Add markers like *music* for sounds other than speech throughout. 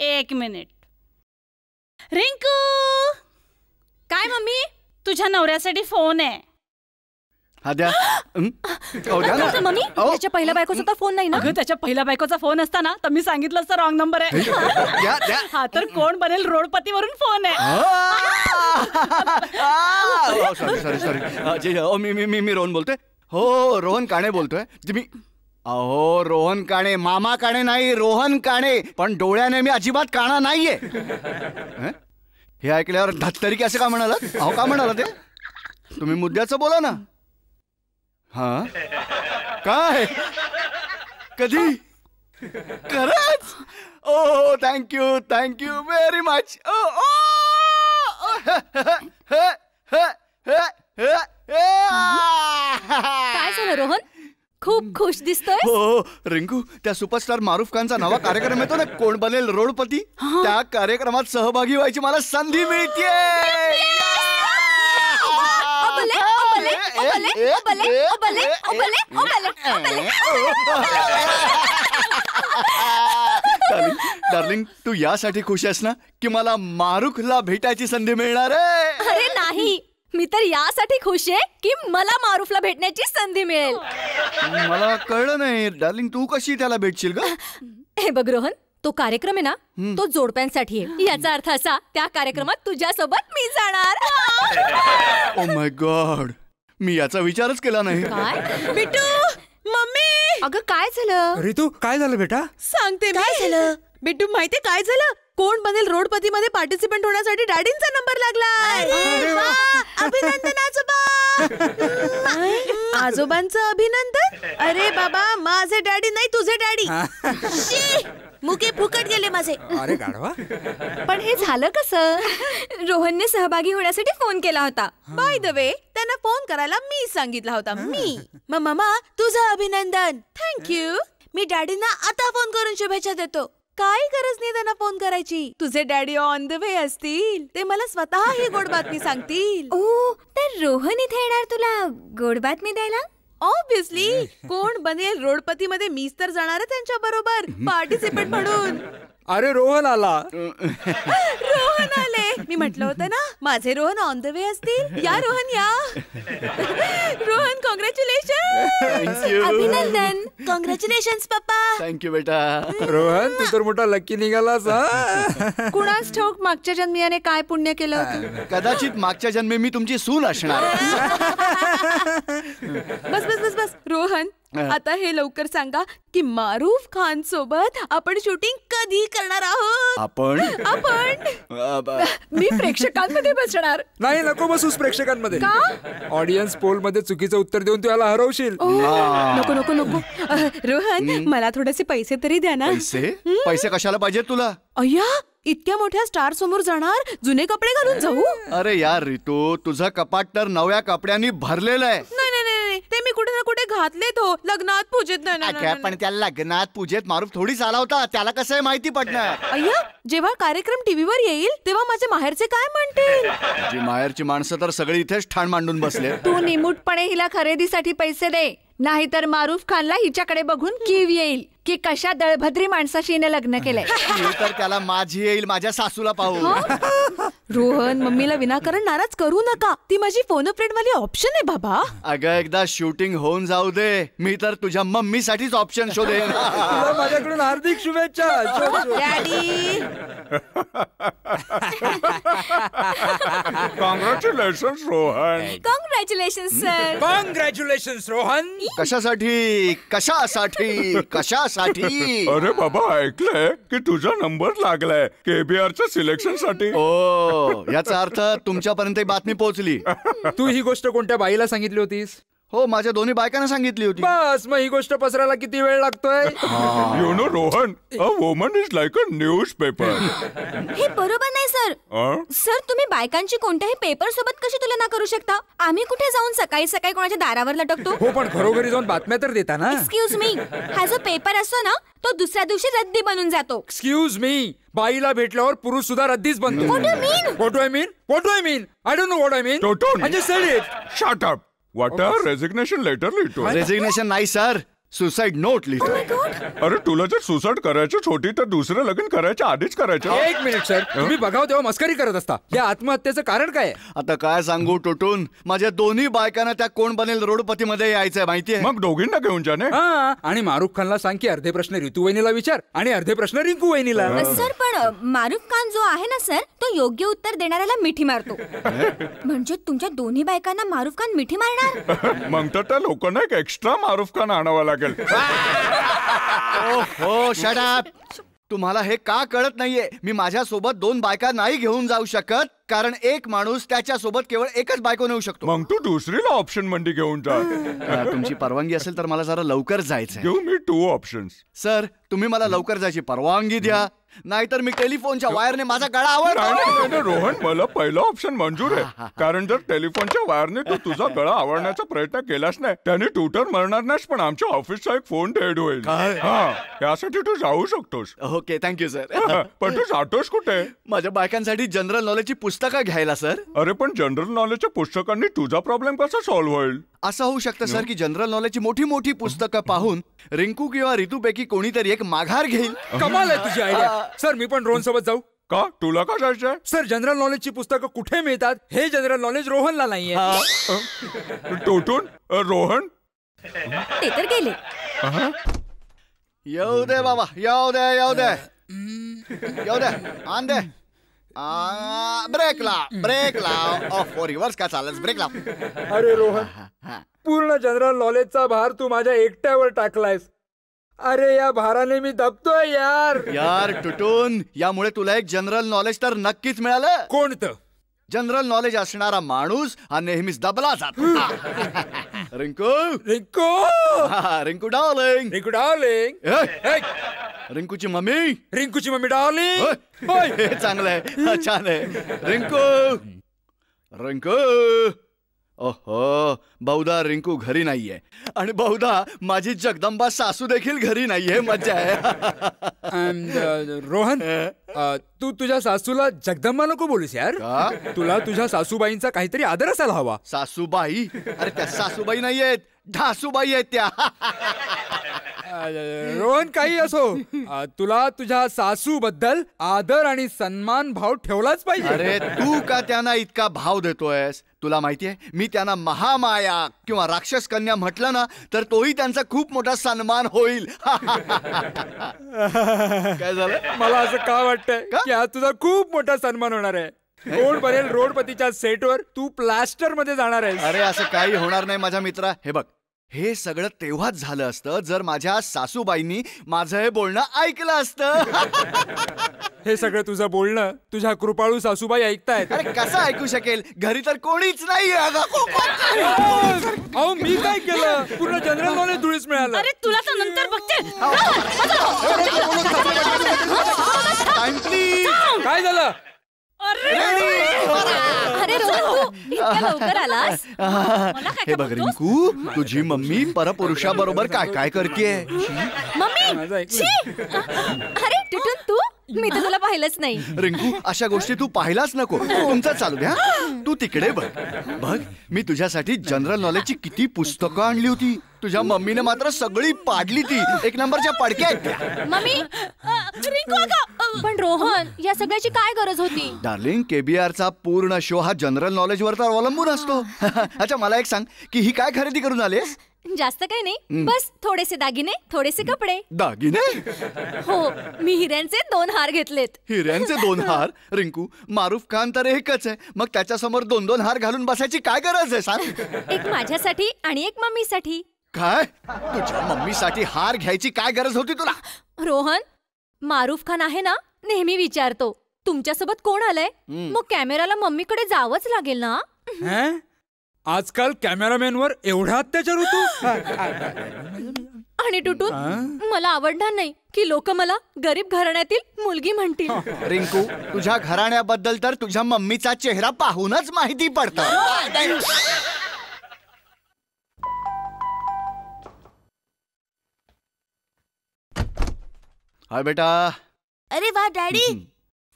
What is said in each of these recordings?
एक मिनिट रिंकू काय मम्मी तुझ्या नवऱ्यासाठी फोन आहे मम्मी त्याच्या पहिल्या बायकोचा फोन नाही ना त्याच्या पहिल्या बायकोचा फोन असताना तर मी सांगितलं असतं रॉंग नंबर आहे हा तर कोण बनेल रोडपती वरून फोन आहे सॉरी सॉरी सॉरी मी रोहन बोलतोय हो रोहन काणे बोलतोय अहो रोहन काणे मामा काणे नाही रोहन काणे पण डोळ्याने मी अजिबात काणा नाहीये हे ऐकल्यावर धत्तरी की असं का म्हणाला अहो का म्हणाला ते तुम्ही मुद्द्याचं बोला ना हा काय कधी खरंच oh thank you thank you very much ओ ओ काय झालं रोहन खूप हम्म. खुश दिसतोय हो रिंकू त्या सुपरस्टार मारुफ खानचा नवा कार्यक्रम येतो ना कोण बनेल रोडपती त्या कार्यक्रमात सहभागी व्हायची मला संधी मिळते डार्लिंग तू यासाठी खुश आहेस ना की मला मारुखला भेटायची संधी मिळणार आहे अरे नाही मी तर यासाठी खुश आहे की मला मारुफला भेटण्याची संधी मिळेल मला कळलं नाही डार्लिंग तू कशी त्याला भेटशील का हे बघ रोहन तो कार्यक्रम आहे ना हम्म. तो जोडप्यांसाठी आहे याचा अर्थ असा त्या कार्यक्रमात तुझ्यासोबत मी जाणार ओ माय गॉड मी याचा विचारच केला नाही काय बिटू मम्मी अगं काय झालं ऋतू काय झालं बेटा सांगते काय झालं बिट्टू माहितीये काय झालं कोण बनेल रोडपती मध्ये पार्टिसिपेंट होण्यासाठी डॅडींचा नंबर लागला अभिनंदन आजोबांचं अभिनंदन अरे बाबा माझे डॅडी नाही तुझे डॅडी मुके फुकट गेले माझे अरे गाढवा पण हे झालं कसं रोहनने सहभागी होण्यासाठी फोन केला होता बाय द वे त्यांना फोन करायला मी सांगितला होता मी मग मामा तुझं अभिनंदन थँक्यू मी डॅडींना आता फोन करून शुभेच्छा देतो काही गरज नाही त्यांना फोन करायची तुझे डॅडी ऑन द वे असतील ते मला स्वतः ही गोड बातमी सांगतील ओ तर रोहन इथे येणार तुला गोड बातमी द्यायला ऑब्विसली कोण बनेल रोडपती मध्ये मीच तर जाणार त्यांच्या बरोबर पार्टिसिपेंट म्हणून अरे रोहन आला रोहन आले मी म्हटलं होतं ना माझे रोहन ऑन द वे असतील या रोहन या रोहन कॉंग्रॅच्युलेशन अभिनंदन कॉंग्रॅच्युलेशन पप्पा थँक्यू बेटा रोहन तू तर मोठा लक्की निघालास कुणास ठाऊक मागच्या जन्मी याने काय पुण्य केलं कदाचित मागच्या जन्मी मी तुमची सून असणार बस बस बस बस रोहन आता हे लवकर सांगा की मारूफ खान सोबत आपण शूटिंग कधी करणार आहोत आपण आपण मी प्रेक्षकांमध्ये बसणार नाही नको बसूस प्रेक्षकांमध्ये ऑडियन्स पोल मध्ये चुकीचं उत्तर देऊन त्याला हरवशील नको नको नको रोहन हम्म. मला थोडेसे पैसे तरी द्या ना पैसे हम्म? पैसे कशाला पाहिजे तुला अय्या इतक्या मोठ्या स्टार समोर जाणार जुने कपडे घालून जाऊ अरे यार रितू तुझा कपाट तर नव्या कपड्यांनी भरलेला आहे ते मी कुठे ना कुठे घातलेत हो लग्नात पूजेत पण त्या लग्नात पूजेत मारूफ थोडी आला होता त्याला कसं माहिती पडणार अय्या जेव्हा कार्यक्रम टीव्हीवर येईल तेव्हा माझे माहेरचे काय म्हणतील माहेरची माणसं तर सगळी इथेच ठाण मांडून बसले *laughs* तू निमूटपणे हिला खरेदीसाठी पैसे दे नाहीतर मारूफ खानला हिच्याकडे बघून कीव येईल की कशा दळभद्री माणसाशी हिने लग्न केलंय तर त्याला माझी येईल माझ्या सासूला पाहू रोहन मम्मीला विनाकारण नाराज करू नका ती माझी फोन फ्रेंड वाली ऑप्शन आहे बाबा अगं एकदा शूटिंग होऊन जाऊ दे मी तर तुझ्या मम्मी साठीच ऑप्शन शोधेन तुला माझ्याकडून हार्दिक शुभेच्छा शोध, congratulation Rohan congratulation sir congratulation Rohan कशासाठी कशासाठी कशासाठी अरे बाबा ऐकलंय की तुझा नंबर लागलाय केबीआरच्या सिलेक्शन साठी ओ याचा अर्थ तुमच्यापर्यंत बातमी पोहोचली तू ही गोष्ट कोणत्या बाईला सांगितली होतीस हो माझ्या दोन्ही बायकांना सांगितली होती बस मग ही गोष्ट पसरायला किती वेळ लागतोय you know Rohan a woman is like a newspaper हे बरोबर नाही सर सर तुम्ही बायकांची कोणत्याही पेपर सोबत कशी तुलना करू शकता आम्ही कुठे जाऊन सकाळी सकाळी कोणाच्या दारावर लटकतो हो पण घरोघरी जाऊन बातम्या तर देता ना एक्सक्यूज मी हा जो पेपर असतो ना तो दुसऱ्या दिवशी रद्दी बनून जातो एक्सक्यूज मी बाईला भेटल्यावर पुरुष सुद्धा रद्दीच बनतो what do mean what do I mean what do I mean I don't know what I mean don't just said it shut up What a resignation letter lead to. Resignation, nice sir. Suicide note लिहिलं अरे तुला जर suicide करायची छोटी तर दुसरं लग्न करायच्या आधीच करायचं एक मिनिट सर तुम्ही बघाव तेव्हा मस्करी करत असता या आत्महत्येचं कारण काय आता काय सांगू टोटून माझ्या दोन्ही बायकांना त्या कोण बनेल रोडपती मध्ये यायचंय माहितीये मग दोघींना घेऊन जाणे आणि मारुख खानला सांग की अर्धे प्रश्न रितू वहिनीला विचार आणि अर्धे प्रश्न रिंकू वहिनीला सर पण मारुफ खान जो आहे ना सर तो योग्य उत्तर देणाऱ्याला मिठी मारतो *laughs* म्हणजे तुमच्या दोन्ही बायकांना मारुफ खान मिठी मारणार *laughs* मग तर त्या लोकांना एक एक्स्ट्रा मारुफ खान आणावा लागेल शकल हो शट तुम्हाला हे का कळत नाहीये मी माझ्या सोबत दोन बायका नाही घेऊन जाऊ शकत कारण एक माणूस त्याच्या सोबत केवळ एकच बायको नेऊ शकतो मग तू दुसरीला ऑप्शन मंडी घेऊन जा तुमची परवानगी असेल तर मला जरा लवकर जायचं मी टू ऑप्शन्स सर तुम्ही मला लवकर जायची परवानगी द्या नाहीतर मी टेलिफोनच्या वायरने माझा गळा आवड रोहन मला पहिला ऑप्शन मंजूर आहे कारण जर टेलिफोनच्या वायरने तू तुझा *laughs* गळा आवडण्याचा प्रयत्न केलास नाही त्याने ट्विटर मरणार नाहीस पण आमच्या ऑफिसचा एक फोन डेड होईल यासाठी तू जाऊ शकतोस ओके थँक्यू सर *laughs* पण तू जातोस कुठे माझ्या बायकांसाठी जनरल नॉलेजची पुस्तकं घ्यायला सर अरे पण जनरल नॉलेजच्या पुस्तकांनी तुझा प्रॉब्लेम कसा सॉल्व्ह होईल असं होऊ शकतं सर की जनरल नॉलेजची मोठी मोठी पुस्तकं पाहून रिंकू किंवा ऋतूपैकी कोणीतरी एक माघार घेईल कमाल आहे तुझी आयडिया सर मी पण ड्रोन सोबत जाऊ का तुला का जायचंय सर जनरल नॉलेजची पुस्तकं कुठे मिळतात हे जनरल नॉलेज रोहनला नाहीये टोटून रोहन ते तर गेले येऊ दे बाबा येऊ दे येऊ दे येऊ दे आण दे ब्रेक लाव ब्रेक लाव ऑफ फोर रिवर्स का चालत ब्रेक लाव अरे रोहन पूर्ण जनरल नॉलेजचा भार तू माझ्या एकट्यावर टाकलायस अरे या भाराने मी दबतोय यार यार टुटून यामुळे तुला एक जनरल नॉलेज तर नक्कीच मिळालं कोणतं जनरल नॉलेज असणारा माणूस हा नेहमीच दबला जातो हम्म. *laughs* रिंकू रिंकू हा, रिंकू डार्लिंग रिंकू डार्लिंग हे, हे, रिंकूची मम्मी रिंकूची मम्मी होय. डार्लिंग होय. चांगलं आहे छान आहे रिंकू रिंकू ओहो बहुदा रिंकू घरी नाहीये आणि बहुदा माझी जगदंबा सासू देखील घरी नाहीये मज्जा आहे uh, रोहन *laughs* अं? तू तुझ्या सासूला जगदंबा नको बोलूस यार तुला तुझ्या सासूबाईंचा काहीतरी आदर असायला हवा सासूबाई अरे त्या सासूबाई नाहीयेत ढासूबाई आहेत त्या *laughs* रोहन काही असो तुला तुझ्या सासू बद्दल आदर आणि सन्मान भाव ठेवलाच पाहिजे अरे तू का त्यांना इतका भाव देतोयस तुला माहितीये मी त्यांना महामाया किंवा राक्षस कन्या म्हटलं ना तर तोही त्यांचा खूप मोठा सन्मान होईल काय झालं मला असं का वाटतंय की तुझा खूप मोठा सन्मान होणार आहे रोड बनेल रोडपतीच्या सेटवर तू प्लास्टर मध्ये जाणार आहे अरे असं काही होणार नाही माझ्या मित्रा हे बघ हे सगळं तेव्हाच झालं असतं जर माझ्या सासूबाईंनी माझं हे बोलणं ऐकलं असतं हे सगळं तुझं बोलणं तुझ्या कृपाळू सासूबाई ऐकतायत अरे कसं ऐकू शकेल घरी तर कोणीच नाही अहो मी काय केलं पूर्ण जनरल नॉलेज धुळीच मिळालं अरे तुला तर नंतर बघते काय झालं हे बघ रिंकू तुझी मम्मी परपुरुषाबरोबर काय काय करते मम्मी अरे तू मी तर तुला पाहिलंच नाही रिंकू अशा गोष्टी तू पाहिलाच नको तुमचं चालू द्या तू तिकडे बघ बघ मी तुझ्यासाठी जनरल नॉलेजची किती पुस्तकं आणली होती तुझ्या मम्मीने मात्र सगळी पाडली ती एक नंबरच्या पाडक्या आहेत त्या मम्मी पण रोहन या सगळ्याची काय गरज होती डार्लिंग केबीआरचा पूर्ण शो हा जनरल नॉलेजवर तर अवलंबून असतो *laughs* अच्छा मला एक सांग की ही काय खरेदी करून आलेस जास्त काही नाही हम्म. बस थोडेसे दागिने थोडेसे कपडे दागिने हो मी हिऱ्यांचे दोन हार घेतलेत हिऱ्यांचे दोन हार रिंकू मारुफ खान तर एकच आहे मग त्याच्या समोर दोन दोन हार घालून बसायची काय गरज आहे सांग एक माझ्यासाठी आणि एक मम्मीसाठी काय तुझ्या मम्मीसाठी हार घ्यायची काय गरज होती तुला रोहन मारुफ खान आहे ना नेहमी विचारतो तुमच्यासोबत कोण आलंय हम्म. मग कॅमेराला मम्मीकडे जावंच लागेल ना आजकाल कॅमेरामॅनवर एवढा अत्याचार होतो आणि टुटून मला आवडणार नाही की लोक मला गरीब घराण्यातील मुलगी म्हणतील *laughs* रिंकू तुझ्या घराण्याबद्दल तर तुझ्या मम्मीचा चेहरा पाहूनच माहिती पडत बेटा अरे वा डॅडी हम्म.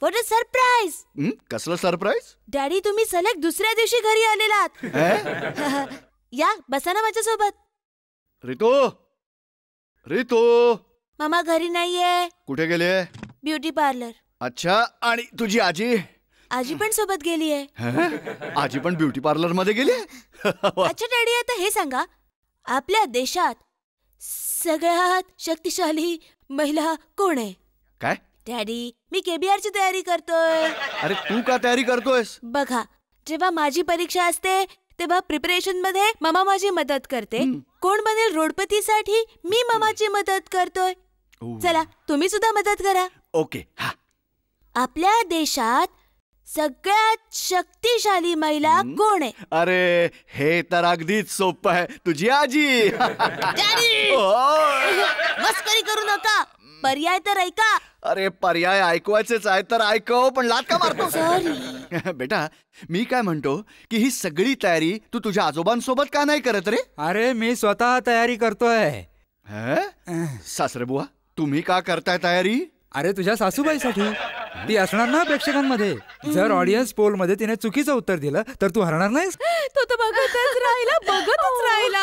वॉट अ सरप्राईज कसलं सरप्राईज डॅडी तुम्ही सलग दुसऱ्या दिवशी घरी आलेला आहात *laughs* या बसा ना सोबत रितो रितो मामा घरी नाहीये कुठे गेले ब्युटी पार्लर अच्छा आणि तुझी आजी आजी पण सोबत गेली आहे आजी पण ब्युटी पार्लर मध्ये गेली *laughs* अच्छा डॅडी आता है सांगा आपल्या देशात सगळ्यात शक्तिशाली महिला कोण काय डॅडी मी केबीआर ची तयारी करतोय अरे तू का तैयारी करतोयस बघा जेव्हा माझी परीक्षा असते तेव्हा प्रिपरेशन मध्ये मामा माझी मदत करते हम्म. कोण बनेल रोडपतीसाठी मी मामाची मदत करतोय चला तुम्ही सुद्धा मदत करा ओके आपल्या देशात सगळ्यात शक्तिशाली महिला हम्म. कोण आहे अरे हे तर अगदीच सोपं आहे तुझी आजी *laughs* मस्करी करू नका पर्याय तर ऐका अरे पर्याय ऐकवायचेच आहे तर ऐकव पण लात का मारतो *laughs* *laughs* बेटा मी काय म्हणतो की ही सगळी तयारी तू तुझ्या आजोबांसोबत का नाही करत रे अरे मी स्वतः तयारी करतोय सासरे बुवा तुम्ही का करताय तयारी अरे तुझ्या सासूबाईसाठी ती असणार ना प्रेक्षकांमध्ये जर ऑडियन्स पोल मध्ये तिने चुकीचं उत्तर दिलं तर तू हरणार नाहीस तो तर बघतच राहिला बघतच राहिला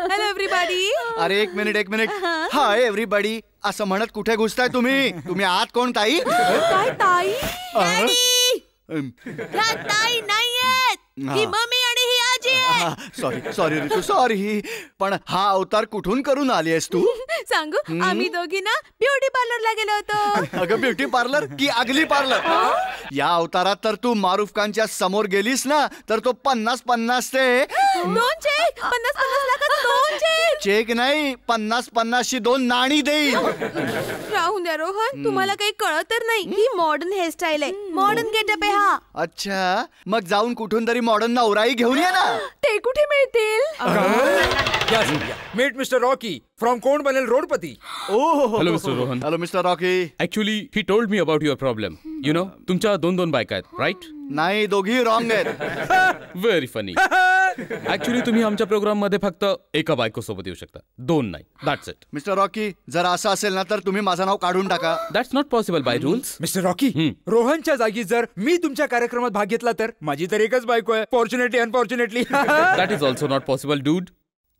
हॅलो एव्हरीबॉडी अरे एक मिनिट एक मिनिट हाय एव्हरीबॉडी असं म्हणत कुठे घुसताय तुम्ही तुम्ही आत कोण ताई काय ताई ताई नाहीये ही मम्मी आणि ही आजी सॉरी सॉरी रितू सॉरी पण हा अवतार कुठून करून आली आहेस तू सांगू आम्ही दोघी ना ब्युटी पार्लरला गेलो होतो *laughs* अगं ब्युटी पार्लर की अगली पार्लर या अवतारात तर तू मारुफ खानच्या समोर गेलीस ना तर तो पन्नास पन्नास ते दोन चेक पन्नास पन्नास लाखात दोन चेक चेक नाही पन्नास पन्नासची दोन नाणी देईल राहून द्या रोहन हम्म. तुम्हाला काही कळत तर नाही ही मॉडर्न हम्म. हेअरस्टाईल आहे मॉडर्न गेटअप आहे हा अच्छा मग जाऊन कुठून तरी मॉडर्न नवराई घेऊन या ना ते कुठे मिळतील मीट मिस्टर रॉकी फ्रॉम कोण बनेल रोडपती hello mister Rohan hello mister Rocky actually he told me about your problem you know तुमच्या दोन दोन बायका आहेत राईट नाही दोघी रॉंग आहेत व्हेरी *laughs* फनी *laughs* ऍक्च्युली तुम्ही आमच्या प्रोग्राम मध्ये फक्त एका बायको सोबत येऊ शकता दोन नाही दॅट्स इट मिस्टर रॉकी जर असं असेल ना तर तुम्ही माझं नाव काढून टाका that's not possible by rules mister Rocky hmm. रोहनच्या जागी जर मी तुमच्या कार्यक्रमात भाग घेतला तर माझी तर एकच बायको आहे fortunately unfortunately that is also not possible dude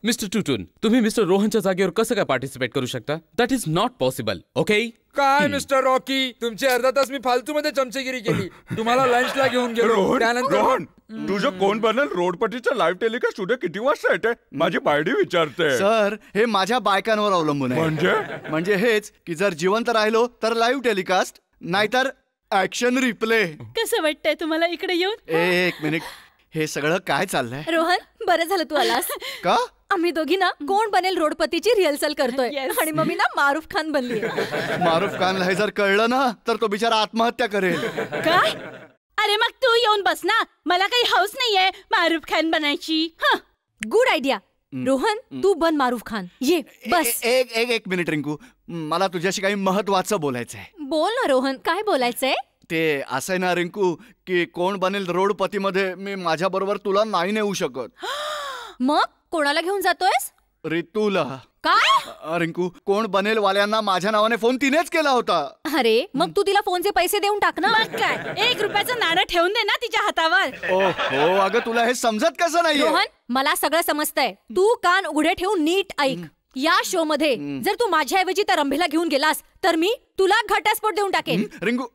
mister टुटून तुम्ही मिस्टर रोहनच्या जागेवर कसं काय पार्टिसिपेट करू शकता that is not possible okay काय hmm. मिस्टर रॉकी तुमची अर्धा तास मी फालतू मध्ये चमचेगिरी केली तुम्हाला लंचला घेऊन गेलो त्यानंतर हम्म. तुझं कोण बनेल रोडपटीचा लाईव्ह टेलिकास्ट उद्या किती वाजता येते माझी बायडी विचारते सर हे माझ्या बायकांवर अवलंबून आहे म्हणजे हेच की जर जिवंत राहिलो तर लाईव्ह टेलिकास्ट नाहीतर ऍक्शन रिप्ले कसं वाटतंय तुम्हाला इकडे येऊन एक मिनिट हे सगळं काय चाललंय रोहन बरं झालं तू आलास का आम्ही दोघी ना कोण बनेल रोडपतीची रिहर्सल करतोय *laughs* आणि मम्मी ना मारुफ खान बनली *laughs* मारुफ खान हे जर कळलं ना तर तो बिचारा आत्महत्या करेल *laughs* काय अरे मग तू येऊन बस ना मला काही हौस नाहीये मारुफ खान बनायची गुड आयडिया रोहन तू बन मारुफ खान ये बस एक एक एक मिनिट रिंकू मला तुझ्याशी काही महत्वाचं बोलायचंय बोल ना रोहन काय बोलायचंय ते असं ना रिंकू की कोण बनेल रोडपतीमध्ये मी माझ्या बरोबर तुला नाही नेऊ शकत *gasps* मग कोणाला घेऊन जातोयस रितूला काय रिंकू कोण बनेल वाल्यांना माझ्या नावाने फोन तिनेच केला होता अरे मग तू तिला फोनचे पैसे देऊन टाक ना काय एक रुपयाचं नाणं ठेवून दे ना तिच्या हातावर ओ हो अगं तुला हे समजत कसं नाही रोहन मला सगळं समजतंय तू कान उघडे ठेवून नीट ऐक या शो मध्ये जर तू माझ्याऐवजी त्या रंभेला घेऊन गेलास तर मी तुला घटस्फोट देऊन टाकेन रिंकू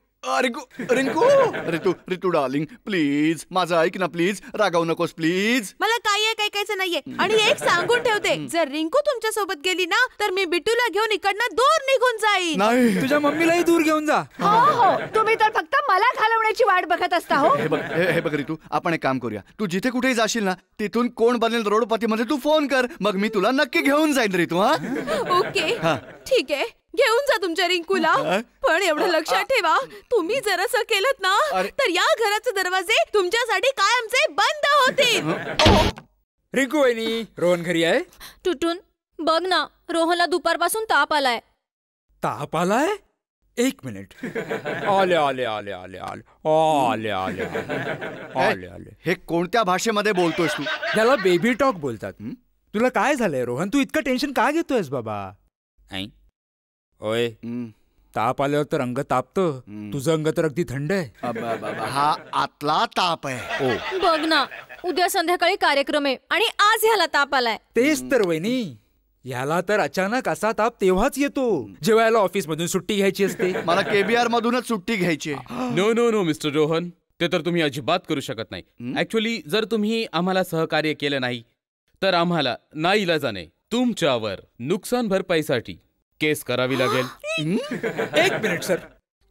रिंकू रिंकू रितू रितू डार्लिंग प्लीज माझं ऐक ना प्लीज रागावू नकोस प्लीज मला काही आहे काही ऐकायचं नाहीये आणि एक सांगून ठेवते जर रिंकू तुमच्या सोबत गेली ना तर मी बिटूला घेऊन इकडनं दूर निघून जाईन नाही तुझ्या मम्मीलाही दूर घेऊन जा हो, हो. तुम्ही तर फक्त मला घालवण्याची वाट बघत असता हो हे बघ बघ रितू आपण एक काम करूया तू जिथे कुठेही जाशील ना तिथून कोण बनेल रोडपतीमध्ये तू फोन कर मग मी तुला नक्की घेऊन जाईन रितू हा ओके ठीक आहे घेऊन जा तुमच्या रिंकूला पण एवढं लक्षात ठेवा तुम्ही जर असं केलं ना तर या घराचे दरवाजे तुमच्यासाठी कायमचे बंद होते *laughs* रिंकू वहिनी रोहन घरी आहे टुटून बघ ना रोहनला दुपारपासून ताप आलाय ताप आलाय एक मिनिट आले *laughs* आले आले आले आले आले आले आले आले हे कोणत्या भाषेमध्ये बोलतोयस तू त्याला बेबी टॉक बोलतात तुला काय झालंय रोहन तू इतकं टेन्शन का घेतोयस बाबा नाही ओय ताप आल्यावर तर अंग तापत तुझं अंग तर अगदी थंड आहे हा आतला ताप आहे बघ ना उद्या संध्याकाळी कार्यक्रम आहे आणि आज ह्याला ताप आलाय तेच तर वहिनी ह्याला तर अचानक असा ताप तेव्हाच येतो जेव्हा याला ऑफिस मधून सुट्टी घ्यायची असते मला केबीआर मधूनच सुट्टी घ्यायची no no no mister Rohan ते तर तुम्ही अजिबात करू शकत नाही ऍक्च्युली जर तुम्ही आम्हाला सहकार्य केलं नाही तर आम्हाला नाईलाजाने तुमच्यावर नुकसान भरपाईसाठी केस करावी लागेल *gasps* एक मिनिट सर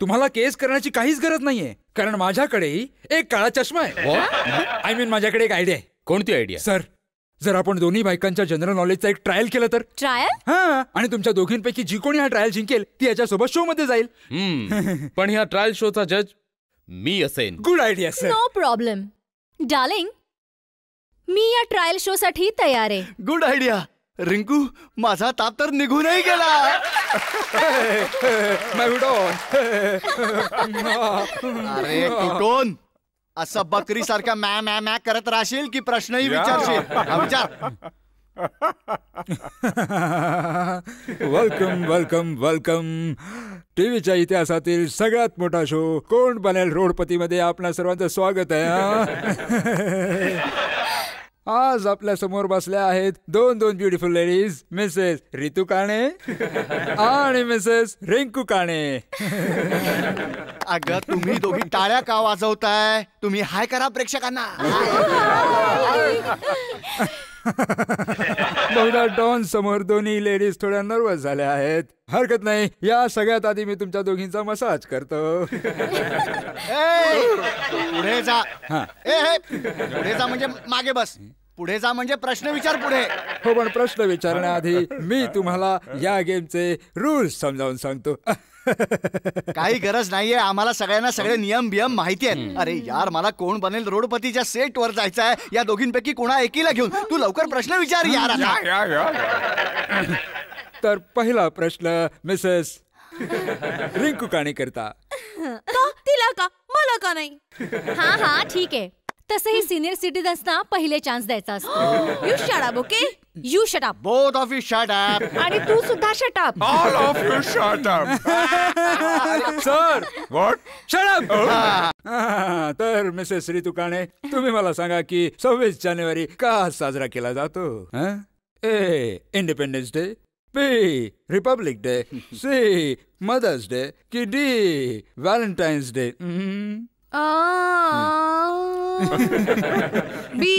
तुम्हाला केस करण्याची काहीच गरज नाहीये कारण माझ्याकडे एक काळा चष्मा आहे आय मीन माझ्याकडे एक आयडिया आहे कोणती आयडिया सर जर आपण दोन्ही बायकांच्या जनरल नॉलेजचा एक ट्रायल केलं तर ट्रायल हा आणि तुमच्या दोघींपैकी जी कोणी हा ट्रायल जिंकेल ती याच्यासोबत शो मध्ये जाईल *laughs* पण ह्या ट्रायल शोचा जज मी असेन good idea sir no problem darling मी या ट्रायल शो साठी तयार आहे गुड आयडिया रिंकू माझा ताप तर निघून ही गेला अरे कुटोन असं बकरी सारखा मॅ मॅ मॅ करत राहशील की प्रश्नही विचारशील विचार वेलकम वेलकम वेलकम टीव्हीच्या इतिहासातील सगळ्यात मोठा शो कोण बनेल रोडपतीमध्ये आपणा सर्वांचं स्वागत आहे आज आपल्या समोर बसल्या आहेत दोन दोन ब्युटिफुल लेडीज मिसेस रितू काणे आणि मिसेस रिंकू काणे अगं तुम्ही दोघी टाळ्या का वाजवताय तुम्ही हाय करा प्रेक्षकांना *laughs* बहुधा *laughs* डॉन समोर दोन्ही लेडीज थोड्या नर्वस झाल्या आहेत हरकत नाही या सगळ्यात आधी मी तुमच्या दोघींचा मसाज करतो *laughs* *laughs* पुढे जा हा पुढे जा म्हणजे मागे बस पुढे जा म्हणजे प्रश्न विचार पुढे हो पण प्रश्न विचारण्याआधी मी तुम्हाला या गेमचे रूल्स समजावून सांगतो काही गरज नाहीये आम्हाला सगळ्यांना सगळे नियम बियम माहिती आहेत अरे यार मला कोण बनेल रोडपतीच्या सेट वर जायचं आहे या दोघींपैकी कोणा एकीला घेऊन तू लवकर प्रश्न विचार यार तर पहिला प्रश्न मिसेस रिंकू काणी करता तिला का मला का नाही हा हा ठीक आहे तसंही सिनियर सिटीजन्सना पहिले चान्स द्यायचा असतो you shut okay you shut both of you shut आणि तू सुद्धा shut all of you shut sir what shut तर मिसेस श्री तुकाणे तुम्ही मला सांगा की सव्वीस जानेवारी का साजरा केला जातो A independence day B republic day C mother's day की D valentine's hmm. Hmm. Day B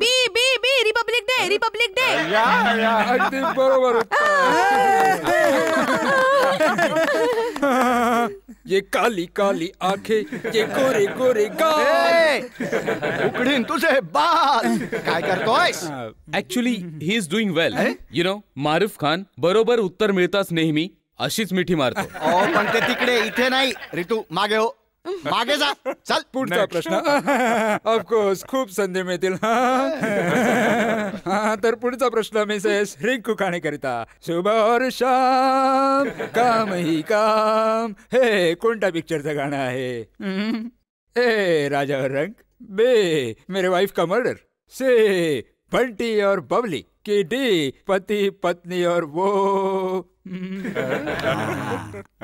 B B B republic day republic day या या अगदी बरोबर *laughs* ये काली काली आंखें ये गोरे गोरे गाल उकडीन तुझे बाल काय करतोयस actually he is doing well you know Maruf Khan बरोबर उत्तर मिळताच नेहमी अशीच मिठी मारतो oh, पण ते तिकडे इथे नाही रितू मागे हो मागे *laughs* जा चल पुढचा प्रश्न ऑफकोर्स खूप संधी मिळतील हाँ तर पुढचा प्रश्न मिसेस रिंकू खाने करिता शुभ और शाम काम ही काम हे कोणता पिक्चरचं गाणं आहे ए राजा और रंग बे मेरे वाइफ का मर्डर से बंटी और बबली की डी पति पत्नी और वो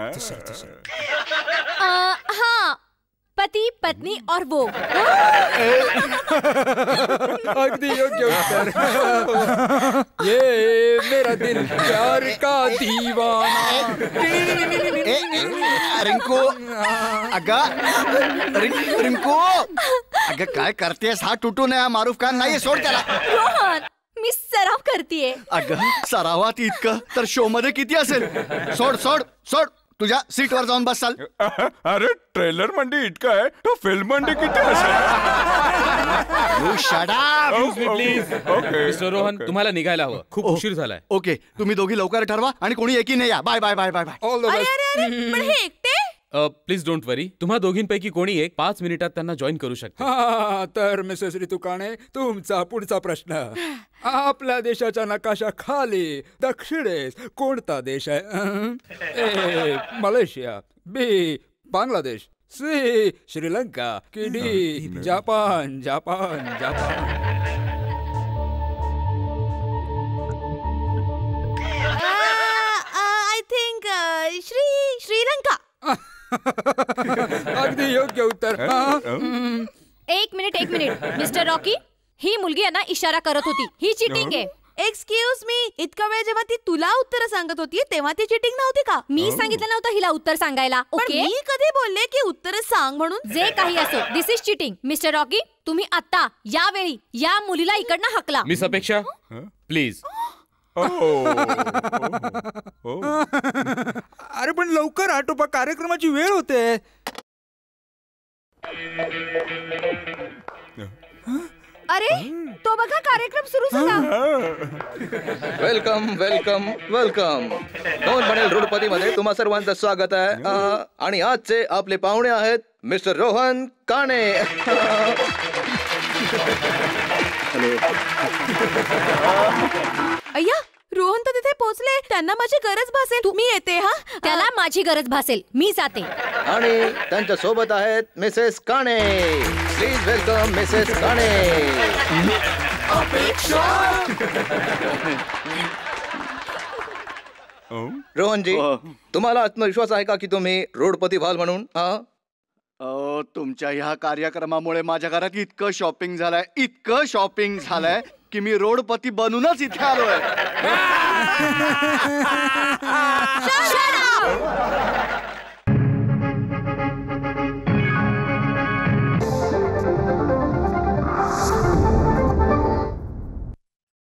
टिसर, टिसर। आ, हाँ पति पत्नी और वो अग्नि योग्य उत्तर ये मेरा दिल प्यार का दीवाना रिंकू अगा रिंकू अगर काय करते हा टुटू नाही हा मारूफ खान नाही सोड त्याला रोहन मी सराव करते अगं सरावात इतकं तर शो मध्ये किती असेल सोड सोड सोड तुझ्या वर जाऊन बसाल अरे ट्रेलर मंडी इतकं आहे तो फिल्म मंडी किती असेल oh, oh, रोहन तुम्हाला निघायला हवं खूप oh, उशीर झालाय ओके तुम्ही दोघी लवकर ठरवा आणि कोणी एकी नाही या bye bye bye bye bye हे प्लीज डोंट वरी तुम्हा दोघींपैकी कोणी एक पाच मिनिटात त्यांना जॉईन करू शकता तर मिसेस ऋतुकाणे तुमचा पुढचा प्रश्न आपल्या देशाच्या नकाशा खाली दक्षिणेस कोणता देश आहे Malaysia B Bangladesh C Sri Lanka की Japan Japan Japan I uh, think uh, uh, Sri Sri Lanka अगदी योग्य उत्तर हाँ। हम्म। एक मिनिट एक मिनिट मिस्टर रॉकी ही मुलगी यांना इशारा करत होती ही चिटिंग आहे एक्सक्यूज मी इतका वेळ जेव्हा ती तुला उत्तर सांगत होती तेव्हा ती चिटिंग नव्हती का मी oh. सांगितलं नव्हतं हिला उत्तर सांगायला ओके मी कधी बोलले की उत्तर सांग म्हणून जे काही असो this is cheating mister Rocky तुम्ही आता यावेळी या मुलीला इकडनं हकला मिस अपेक्षा प्लीज हो. *laughs* हो. अरे पण लवकर आटोपा कार्यक्रमाची वेळ होते अरे तो बघा कार्यक्रम सुरू झाला वेलकम वेलकम वेलकम दोन बनेल रोडपती मध्ये तुम्हा सर्वांचं स्वागत आहे आणि आजचे आपले पाहुणे आहेत मिस्टर रोहन काणे *laughs* *laughs* हॅलो अय्या रोहन तो तिथे पोहोचले त्यांना माझी गरज भासेल तुम्ही येते हा त्याला माझी गरज भासेल मी जाते आणि त्यांच्या सोबत आहेत मिसेस काणे प्लीज वेलकम मिसेस काणे रोहनजी तुम्हाला आत्मविश्वास आहे का की तुम्ही रोडपती व्हाल म्हणून तुमच्या ह्या कार्यक्रमामुळे माझ्या घरात इतकं शॉपिंग झालंय इतकं शॉपिंग झालंय कि मी रोडपति बनूनच इथे आलोय *laughs* Shut